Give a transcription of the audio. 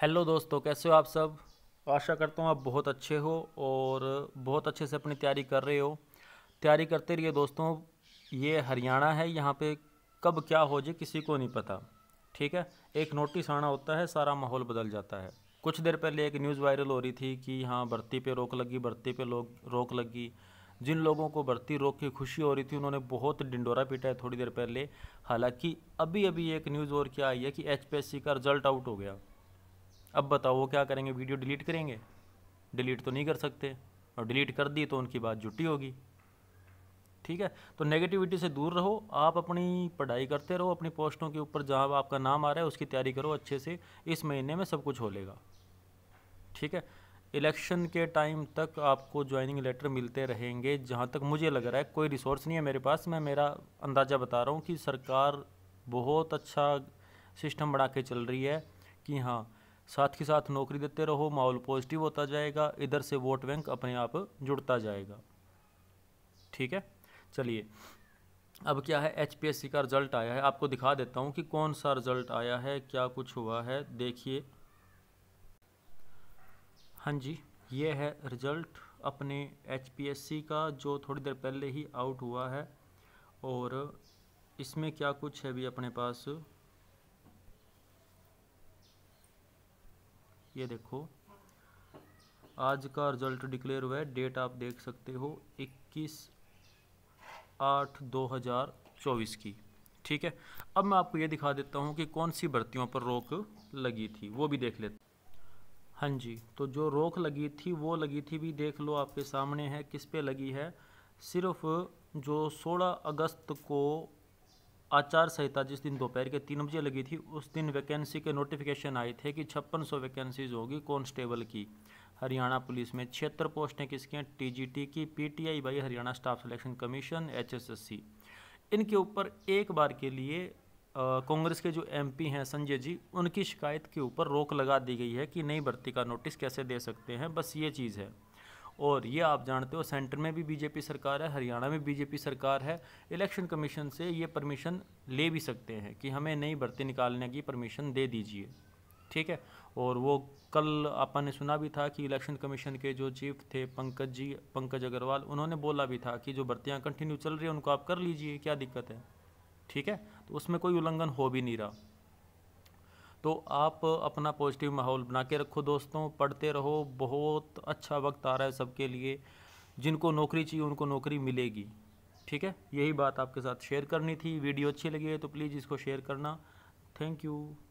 hello दोस्तों कैसे हो आप सब आशा करता हूँ आप बहुत अच्छे हो और बहुत अच्छे से अपनी तैयारी कर रहे हो तैयारी करते रहिए दोस्तों ये हरियाणा है यहाँ पे कब क्या हो जाए किसी को नहीं पता ठीक है एक नोटिस आना होता है सारा माहौल बदल जाता है कुछ देर पहले एक न्यूज़ वायरल हो रही थी कि यहाँ भर्ती पे रोक लगी भर्ती पे लोग रोक लगी जिन लोगों को भर्ती रोक की खुशी हो रही थी उन्होंने बहुत डिंडोरा पीटा है थोड़ी देर पहले हालांकि अभी अभी एक न्यूज़ और क्या आई है कि एच का रिजल्ट आउट हो गया अब बताओ वो क्या करेंगे वीडियो डिलीट करेंगे डिलीट तो नहीं कर सकते और डिलीट कर दी तो उनकी बात जुटी होगी ठीक है तो नेगेटिविटी से दूर रहो आप अपनी पढ़ाई करते रहो अपनी पोस्टों के ऊपर जहाँ आपका नाम आ रहा है उसकी तैयारी करो अच्छे से इस महीने में सब कुछ हो लेगा ठीक है इलेक्शन के टाइम तक आपको ज्वाइनिंग लेटर मिलते रहेंगे जहाँ तक मुझे लग रहा है कोई रिसोर्स नहीं है मेरे पास मैं मेरा अंदाज़ा बता रहा हूँ कि सरकार बहुत अच्छा सिस्टम बना के चल रही है कि हाँ साथ ही साथ नौकरी देते रहो माहौल पॉजिटिव होता जाएगा इधर से वोट बैंक अपने आप जुड़ता जाएगा ठीक है चलिए अब क्या है एच का रिजल्ट आया है आपको दिखा देता हूँ कि कौन सा रिजल्ट आया है क्या कुछ हुआ है देखिए हाँ जी ये है रिजल्ट अपने एच का जो थोड़ी देर पहले ही आउट हुआ है और इसमें क्या कुछ है भी अपने पास ये देखो आज का रिजल्ट डिक्लेयर हुआ है डेट आप देख सकते हो 21 आठ 2024 की ठीक है अब मैं आपको ये दिखा देता हूँ कि कौन सी भर्तियों पर रोक लगी थी वो भी देख लेते हाँ जी तो जो रोक लगी थी वो लगी थी भी देख लो आपके सामने है किस पे लगी है सिर्फ जो 16 अगस्त को आचार संहिता जिस दिन दोपहर के तीन बजे लगी थी उस दिन वैकेंसी के नोटिफिकेशन आए थे कि छप्पन सौ वैकेंसीज होगी कॉन्स्टेबल की हरियाणा पुलिस में छिहत्तर पोस्टें किसकी हैं टीजीटी की PTI by Haryana staff selection commission HSSC इनके ऊपर एक बार के लिए कांग्रेस के जो एमपी हैं संजय जी उनकी शिकायत के ऊपर रोक लगा दी गई है कि नई भर्ती का नोटिस कैसे दे सकते हैं बस ये चीज़ है और ये आप जानते हो सेंटर में भी बीजेपी सरकार है हरियाणा में बीजेपी सरकार है इलेक्शन कमीशन से ये परमिशन ले भी सकते हैं कि हमें नई भर्ती निकालने की परमिशन दे दीजिए ठीक है और वो कल अपन ने सुना भी था कि इलेक्शन कमीशन के जो चीफ थे पंकज जी पंकज अग्रवाल उन्होंने बोला भी था कि जो भर्तियाँ कंटिन्यू चल रही है उनको आप कर लीजिए क्या दिक्कत है ठीक है तो उसमें कोई उल्लंघन हो भी नहीं रहा तो आप अपना पॉजिटिव माहौल बना के रखो दोस्तों पढ़ते रहो बहुत अच्छा वक्त आ रहा है सबके लिए जिनको नौकरी चाहिए उनको नौकरी मिलेगी ठीक है यही बात आपके साथ शेयर करनी थी वीडियो अच्छी लगी है तो प्लीज़ इसको शेयर करना थैंक यू